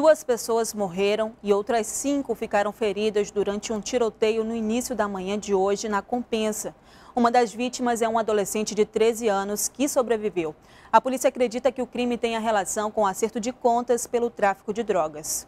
Duas pessoas morreram e outras cinco ficaram feridas durante um tiroteio no início da manhã de hoje na Compensa. Uma das vítimas é um adolescente de 13 anos que sobreviveu. A polícia acredita que o crime tenha relação com acerto de contas pelo tráfico de drogas.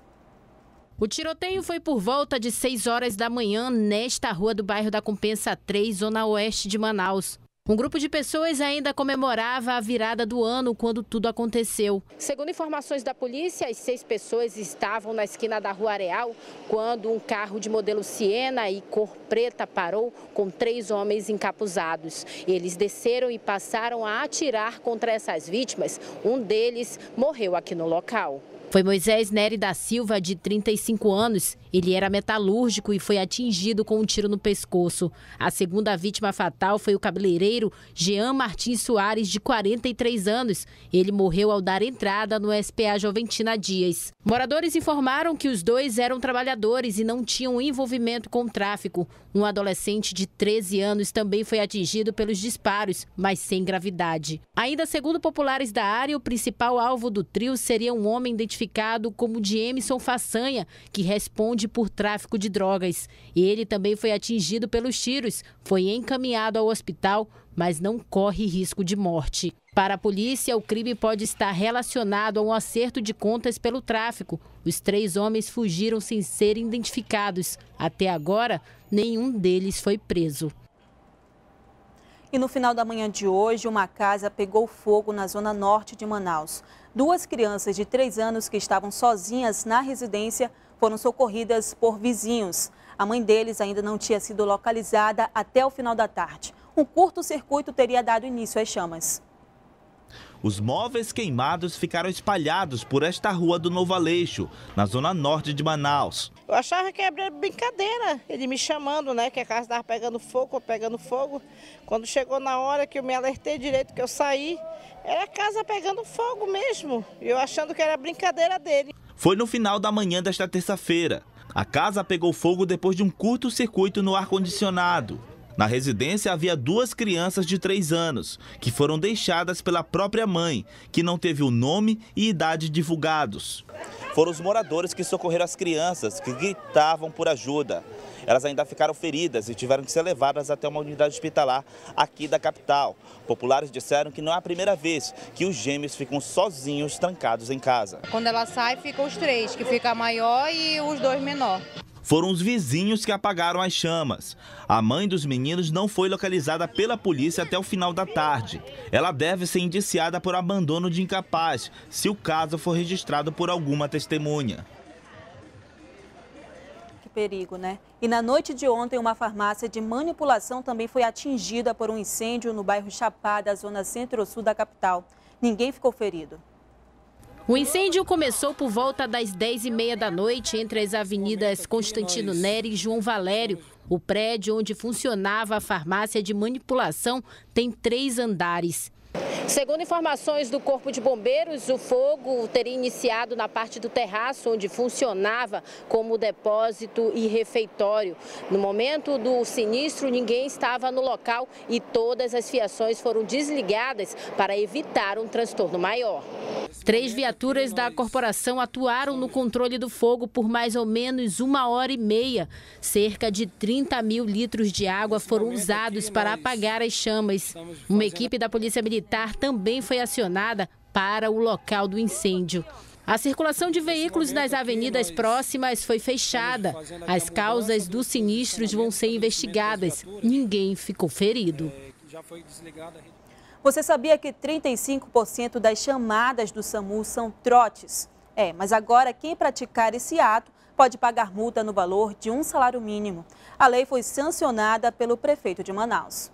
O tiroteio foi por volta de 6 horas da manhã nesta rua do bairro da Compensa 3, zona oeste de Manaus. Um grupo de pessoas ainda comemorava a virada do ano quando tudo aconteceu. Segundo informações da polícia, as seis pessoas estavam na esquina da Rua Areal quando um carro de modelo Siena e cor preta parou com três homens encapuzados. Eles desceram e passaram a atirar contra essas vítimas. Um deles morreu aqui no local. Foi Moisés Nery da Silva, de 35 anos. Ele era metalúrgico e foi atingido com um tiro no pescoço. A segunda vítima fatal foi o cabeleireiro Jean Martins Soares, de 43 anos. Ele morreu ao dar entrada no SPA Joventina Dias. Moradores informaram que os dois eram trabalhadores e não tinham envolvimento com o tráfico. Um adolescente de 13 anos também foi atingido pelos disparos, mas sem gravidade. Ainda segundo populares da área, o principal alvo do trio seria um homem identificado identificado como de Emerson Façanha, que responde por tráfico de drogas. Ele também foi atingido pelos tiros, foi encaminhado ao hospital, mas não corre risco de morte. Para a polícia, o crime pode estar relacionado a um acerto de contas pelo tráfico. Os três homens fugiram sem serem identificados. Até agora, nenhum deles foi preso. E no final da manhã de hoje, uma casa pegou fogo na zona norte de Manaus. Duas crianças de 3 anos que estavam sozinhas na residência foram socorridas por vizinhos. A mãe deles ainda não tinha sido localizada até o final da tarde. Um curto-circuito teria dado início às chamas. Os móveis queimados ficaram espalhados por esta rua do Novo Aleixo, na zona norte de Manaus. Eu achava que era brincadeira, ele me chamando, né, que a casa estava pegando fogo, pegando fogo. Quando chegou na hora que eu me alertei direito, que eu saí, era a casa pegando fogo mesmo, eu achando que era brincadeira dele. Foi no final da manhã desta terça-feira. A casa pegou fogo depois de um curto-circuito no ar-condicionado. Na residência havia duas crianças de três anos, que foram deixadas pela própria mãe, que não teve o nome e idade divulgados. Foram os moradores que socorreram as crianças, que gritavam por ajuda. Elas ainda ficaram feridas e tiveram que ser levadas até uma unidade hospitalar aqui da capital. Populares disseram que não é a primeira vez que os gêmeos ficam sozinhos, trancados em casa. Quando ela sai, ficam os três, que fica a maior e os dois menor. Foram os vizinhos que apagaram as chamas. A mãe dos meninos não foi localizada pela polícia até o final da tarde. Ela deve ser indiciada por abandono de incapaz, se o caso for registrado por alguma testemunha Que perigo, né? E na noite de ontem, uma farmácia de manipulação também foi atingida por um incêndio no bairro Chapada, zona centro-sul da capital. Ninguém ficou ferido. O incêndio começou por volta das 10h30 da noite entre as avenidas Constantino Nery e João Valério. O prédio onde funcionava a farmácia de manipulação tem três andares. Segundo informações do Corpo de Bombeiros, o fogo teria iniciado na parte do terraço, onde funcionava como depósito e refeitório. No momento do sinistro, ninguém estava no local e todas as fiações foram desligadas para evitar um transtorno maior. Três viaturas da corporação atuaram no controle do fogo por mais ou menos uma hora e meia. Cerca de 30 mil litros de água foram usados para apagar as chamas. Uma equipe da Polícia Militar militar também foi acionada para o local do incêndio. A circulação de veículos nas avenidas próximas foi fechada. As causas dos sinistros vão ser investigadas. Ninguém ficou é, ferido. Você sabia que 35% das chamadas do SAMU são trotes? É, mas agora quem praticar esse ato pode pagar multa no valor de um salário mínimo. A lei foi sancionada pelo prefeito de Manaus.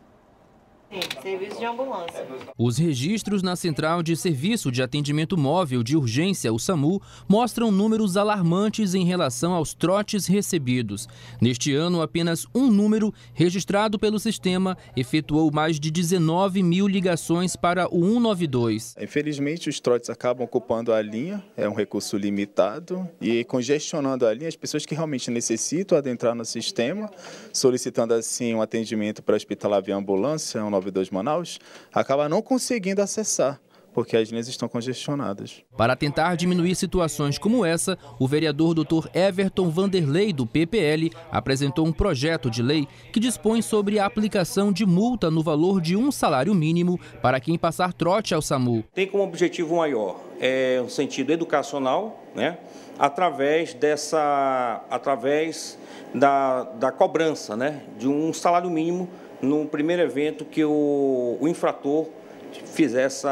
Sim, serviço de ambulância. Os registros na Central de Serviço de Atendimento Móvel de Urgência, o SAMU, mostram números alarmantes em relação aos trotes recebidos. Neste ano, apenas um número registrado pelo sistema efetuou mais de 19 mil ligações para o 192. Infelizmente, os trotes acabam ocupando a linha, é um recurso limitado, e congestionando a linha, as pessoas que realmente necessitam adentrar no sistema, solicitando assim um atendimento para hospitalar via ambulância, um 92 Manaus, acaba não conseguindo acessar porque as linhas estão congestionadas. Para tentar diminuir situações como essa, o vereador Dr. Everton Vanderlei, do PPL, apresentou um projeto de lei que dispõe sobre a aplicação de multa no valor de um salário mínimo para quem passar trote ao SAMU. Tem como objetivo maior é, um sentido educacional, né? através dessa, através da, da cobrança né? de um salário mínimo no primeiro evento que o, o infrator fizesse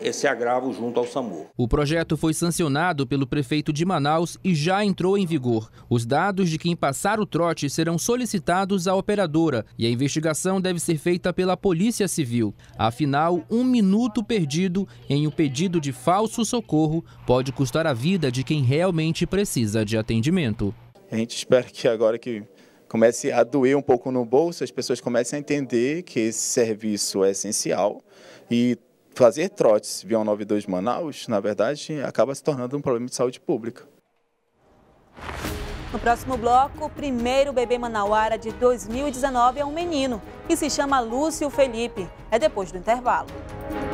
esse agravo junto ao SAMU. O projeto foi sancionado pelo prefeito de Manaus e já entrou em vigor. Os dados de quem passar o trote serão solicitados à operadora e a investigação deve ser feita pela Polícia Civil. Afinal, um minuto perdido em um pedido de falso socorro pode custar a vida de quem realmente precisa de atendimento. A gente espera que agora que comece a doer um pouco no bolso, as pessoas comecem a entender que esse serviço é essencial e fazer trotes via 192 Manaus, na verdade, acaba se tornando um problema de saúde pública. No próximo bloco, o primeiro bebê manauara de 2019 é um menino que se chama Lúcio Felipe. É depois do intervalo.